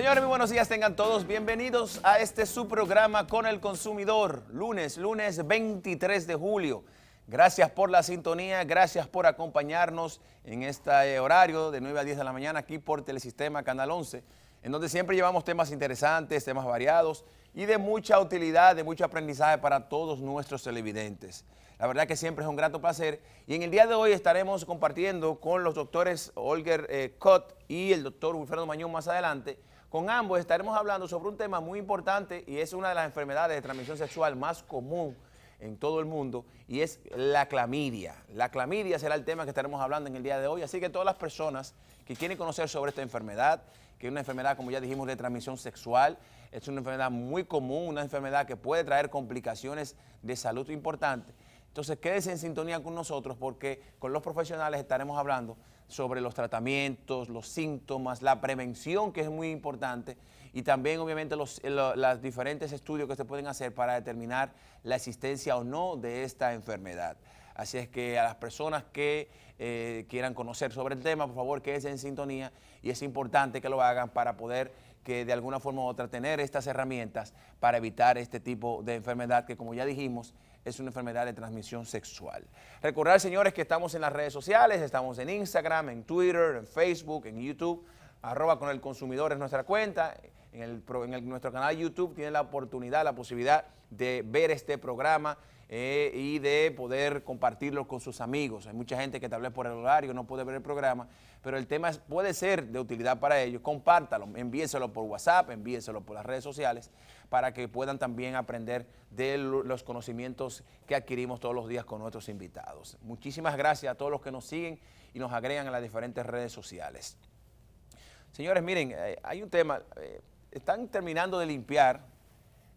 Señores, muy buenos días tengan todos. Bienvenidos a este su programa con el consumidor, lunes, lunes 23 de julio. Gracias por la sintonía, gracias por acompañarnos en este eh, horario de 9 a 10 de la mañana aquí por Telesistema Canal 11, en donde siempre llevamos temas interesantes, temas variados y de mucha utilidad, de mucho aprendizaje para todos nuestros televidentes. La verdad que siempre es un grato placer y en el día de hoy estaremos compartiendo con los doctores Olger eh, y el doctor Wilfredo Mañón más adelante con ambos estaremos hablando sobre un tema muy importante y es una de las enfermedades de transmisión sexual más común en todo el mundo y es la clamidia. La clamidia será el tema que estaremos hablando en el día de hoy, así que todas las personas que quieren conocer sobre esta enfermedad, que es una enfermedad, como ya dijimos, de transmisión sexual, es una enfermedad muy común, una enfermedad que puede traer complicaciones de salud importantes. Entonces quédese en sintonía con nosotros porque con los profesionales estaremos hablando sobre los tratamientos, los síntomas, la prevención, que es muy importante, y también obviamente los, eh, diferentes estudios que se pueden hacer para determinar la existencia o no de esta enfermedad. Así es que a las personas que eh, quieran conocer sobre el tema, por favor, quédense en sintonía y es importante que lo hagan para poder que de alguna forma u otra tener estas herramientas para evitar este tipo de enfermedad que, como ya dijimos, es una enfermedad de transmisión sexual. Recordar, señores, que estamos en las redes sociales, estamos en Instagram, en Twitter, en Facebook, en YouTube, arroba con el consumidor es nuestra cuenta. En, nuestro canal YouTube tiene la oportunidad, la posibilidad de ver este programa eh, y de poder compartirlo con sus amigos. Hay mucha gente que tal vez por el horario no puede ver el programa, pero el tema puede ser de utilidad para ellos. Compártalo, envíeselo por WhatsApp, envíeselo por las redes sociales, para que puedan también aprender de los conocimientos que adquirimos todos los días con nuestros invitados. Muchísimas gracias a todos los que nos siguen y nos agregan a las diferentes redes sociales. Señores, miren, eh, hay un tema, eh, están terminando de limpiar,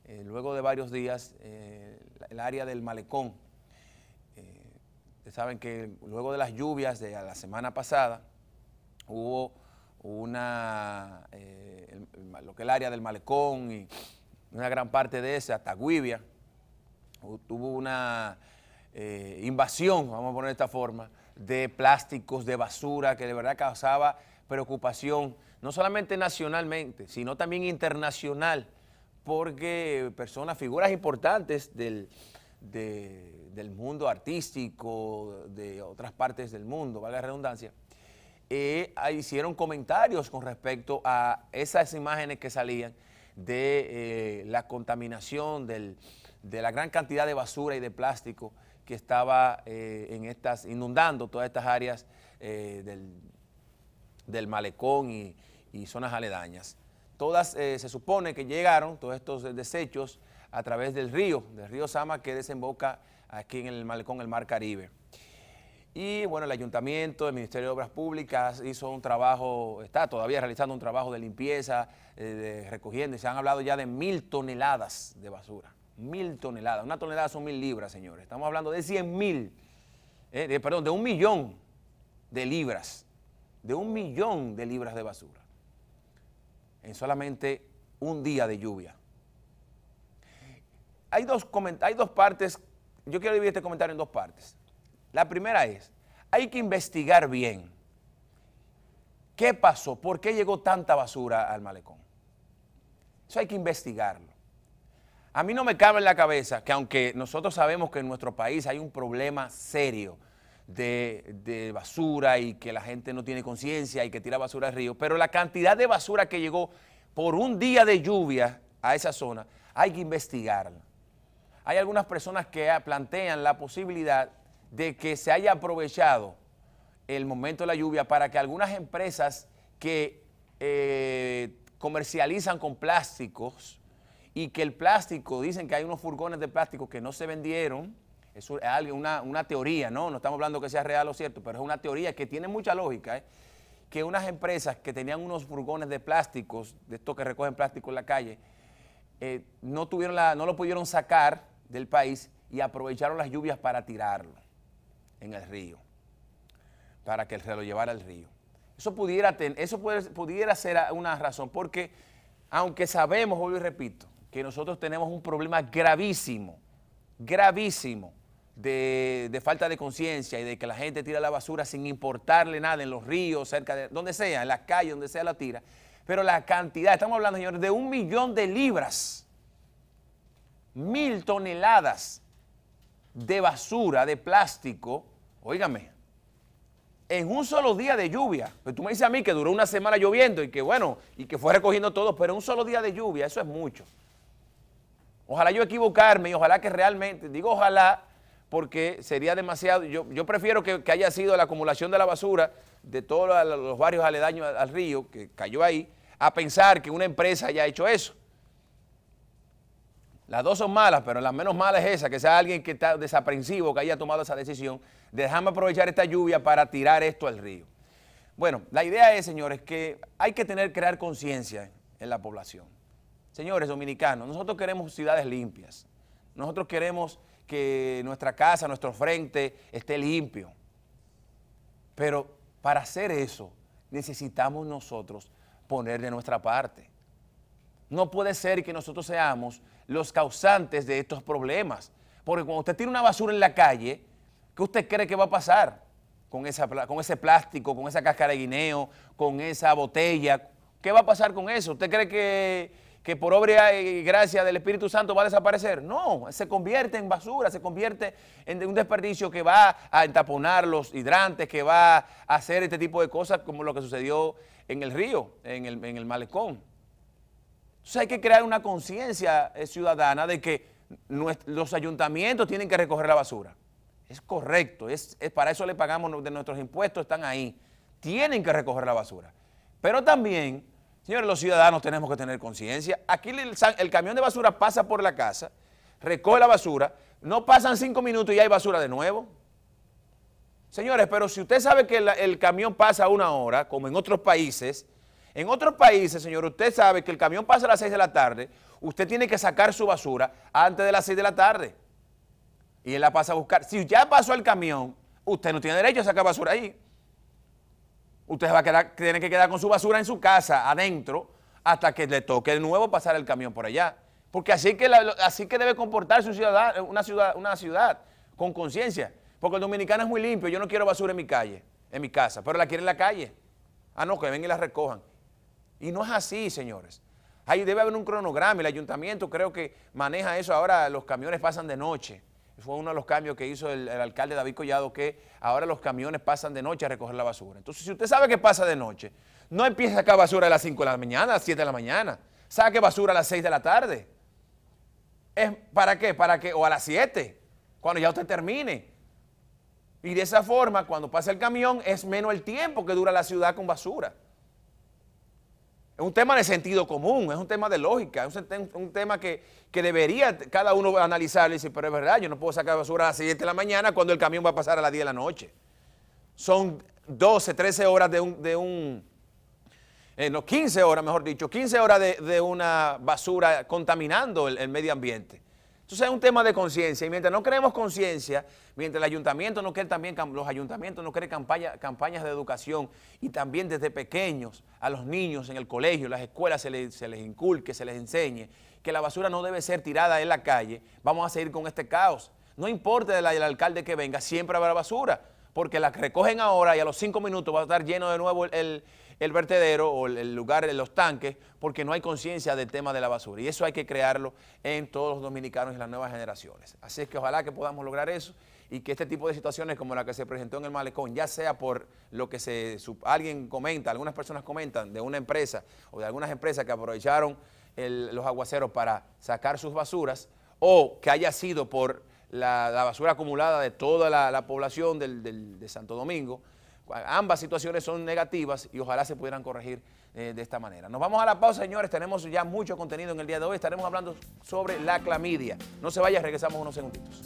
eh, luego de varios días, el área del malecón. Ustedes saben que luego de las lluvias de la semana pasada, hubo una, lo que el área del malecón y una gran parte de esa, Taguibia, tuvo una eh, invasión, vamos a poner de esta forma, de plásticos, de basura, que de verdad causaba preocupación, no solamente nacionalmente, sino también internacional, porque personas, figuras importantes del, mundo artístico, de otras partes del mundo, valga la redundancia, eh, hicieron comentarios con respecto a esas imágenes que salían de eh, la contaminación, de la gran cantidad de basura y de plástico que estaba eh, en estas, inundando todas estas áreas eh, del, malecón y, zonas aledañas. Todas se supone que llegaron, todos estos desechos, a través del río, del río Sama que desemboca aquí en el malecón, el mar Caribe. Y bueno, el ayuntamiento, el Ministerio de Obras Públicas hizo un trabajo, está todavía realizando un trabajo de limpieza, eh, recogiendo, y se han hablado ya de mil toneladas de basura. Mil toneladas. Una tonelada son mil libras, señores. Estamos hablando de cien mil, eh, perdón, de un millón de libras. De un millón de libras de basura. En solamente un día de lluvia. Hay dos, hay dos partes, yo quiero dividir este comentario en dos partes. La primera es, hay que investigar bien qué pasó, por qué llegó tanta basura al malecón. Eso hay que investigarlo. A mí no me cabe en la cabeza que aunque nosotros sabemos que en nuestro país hay un problema serio de, basura y que la gente no tiene conciencia y que tira basura al río, pero la cantidad de basura que llegó por un día de lluvia a esa zona, hay que investigarla. Hay algunas personas que plantean la posibilidad de que se haya aprovechado el momento de la lluvia para que algunas empresas que eh, comercializan con plásticos y que el plástico, dicen que hay unos furgones de plástico que no se vendieron, es una, una teoría, ¿no? No estamos hablando que sea real o cierto, pero es una teoría que tiene mucha lógica, ¿eh? que unas empresas que tenían unos furgones de plásticos, de estos que recogen plástico en la calle, eh, no, tuvieron la, no lo pudieron sacar del país y aprovecharon las lluvias para tirarlo en el río, para que se lo llevara al río. Eso pudiera, eso pudiera ser una razón, porque aunque sabemos, hoy repito, que nosotros tenemos un problema gravísimo, gravísimo, de, de falta de conciencia y de que la gente tira la basura sin importarle nada en los ríos, cerca de donde sea, en las calles, donde sea la tira. Pero la cantidad, estamos hablando, señores, de un millón de libras, mil toneladas de basura, de plástico, Óigame, en un solo día de lluvia, pues tú me dices a mí que duró una semana lloviendo y que bueno, y que fue recogiendo todo, pero en un solo día de lluvia, eso es mucho. Ojalá yo equivocarme y ojalá que realmente, digo ojalá, porque sería demasiado, yo, prefiero que, haya sido la acumulación de la basura de todos los barrios aledaños al río que cayó ahí, a pensar que una empresa haya hecho eso. Las dos son malas, pero la menos mala es esa, que sea alguien que está desaprensivo, que haya tomado esa decisión. Déjame aprovechar esta lluvia para tirar esto al río. Bueno, la idea es, señores, que hay que tener, crear conciencia en la población. Señores dominicanos, nosotros queremos ciudades limpias. Nosotros queremos que nuestra casa, nuestro frente esté limpio. Pero para hacer eso necesitamos nosotros poner de nuestra parte. No puede ser que nosotros seamos los causantes de estos problemas. Porque cuando usted tiene una basura en la calle, ¿qué usted cree que va a pasar con, esa, con ese plástico, con esa cáscara de guineo, con esa botella? ¿Qué va a pasar con eso? ¿Usted cree que, por obra y gracia del Espíritu Santo va a desaparecer? No, se convierte en basura, se convierte en un desperdicio que va a entaponar los hidrantes, que va a hacer este tipo de cosas como lo que sucedió en el río, en el, en el malecón. Entonces hay que crear una conciencia eh, ciudadana de que los ayuntamientos tienen que recoger la basura. Es correcto, es, para eso le pagamos de nuestros impuestos, están ahí. Tienen que recoger la basura. Pero también, señores, los ciudadanos tenemos que tener conciencia. Aquí el, camión de basura pasa por la casa, recoge la basura, no pasan cinco minutos y hay basura de nuevo. Señores, pero si usted sabe que el camión pasa una hora, como en otros países, en otros países, señor, usted sabe que el camión pasa a las 6 de la tarde, usted tiene que sacar su basura antes de las 6 de la tarde. Y él la pasa a buscar. Si ya pasó el camión, usted no tiene derecho a sacar basura ahí. Usted va a quedar, tiene que quedar con su basura en su casa, adentro, hasta que le toque de nuevo pasar el camión por allá. Porque así que, así que debe comportarse una, ciudad, una ciudad con conciencia. Porque el dominicano es muy limpio. Yo no quiero basura en mi calle, en mi casa, pero la quiere en la calle. Ah, no, que ven y la recojan. Y no es así, señores. Ahí debe haber un cronograma, el ayuntamiento creo que maneja eso, ahora los camiones pasan de noche. Fue uno de los cambios que hizo el, alcalde David Collado, que ahora los camiones pasan de noche a recoger la basura. Entonces, si usted sabe que pasa de noche, no empieza a sacar basura a las 5 de la mañana, a las 7 de la mañana. Saque basura a las 6 de la tarde. ¿Es ¿Para qué? Para que, o a las 7, cuando ya usted termine. Y de esa forma, cuando pasa el camión, es menos el tiempo que dura la ciudad con basura. Es un tema de sentido común, es un tema de lógica, es un, tema que, debería cada uno analizar y decir, pero es verdad, yo no puedo sacar basura a las 7 de la mañana cuando el camión va a pasar a las 10 de la noche. Son 12, 13 horas de un, de un eh, no, 15 horas mejor dicho, 15 horas de, una basura contaminando el medio ambiente. Entonces es un tema de conciencia y mientras no creemos conciencia, mientras el ayuntamiento no cree también, los ayuntamientos no creen campañas de educación y también desde pequeños a los niños en el colegio, en las escuelas se les, inculque, se les enseñe que la basura no debe ser tirada en la calle, vamos a seguir con este caos. No importa el, alcalde que venga, siempre habrá basura porque la recogen ahora y a los cinco minutos va a estar lleno de nuevo el el vertedero o el lugar, de los tanques, porque no hay conciencia del tema de la basura. Y eso hay que crearlo en todos los dominicanos y las nuevas generaciones. Así es que ojalá que podamos lograr eso y que este tipo de situaciones como la que se presentó en el malecón, ya sea por lo que se, alguien comenta, algunas personas comentan de una empresa o de algunas empresas que aprovecharon los aguaceros para sacar sus basuras, o que haya sido por la, basura acumulada de toda la, población de Santo Domingo, Ambas situaciones son negativas y ojalá se pudieran corregir eh, de esta manera. Nos vamos a la pausa, señores. Tenemos ya mucho contenido en el día de hoy. Estaremos hablando sobre la clamidia. No se vaya, regresamos unos segunditos.